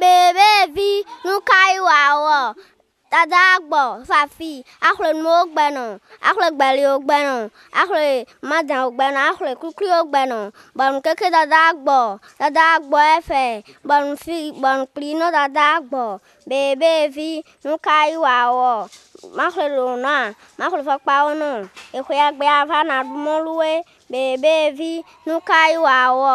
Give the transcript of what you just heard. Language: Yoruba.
beebeevi nukai wòawɔ dada gbɔ fafi axlẽ nuwo gbɛnɔ axlẽ gbeliwo gbɛnɔ axlẽ madawo gbɛnɔ axlẽ kukluiwo gbɛnɔ bɔnu keke dada gbɔ dada gbɔ ɛfɛ e bɔnu fi bɔnu kpli no dada gbɔ beebeevi nukai wòawɔ maxlẽ lona maxlẽ fɔkpawo nɔ exɔe agbea va na ɖumɔluwe beebeevi nukai wòawɔ.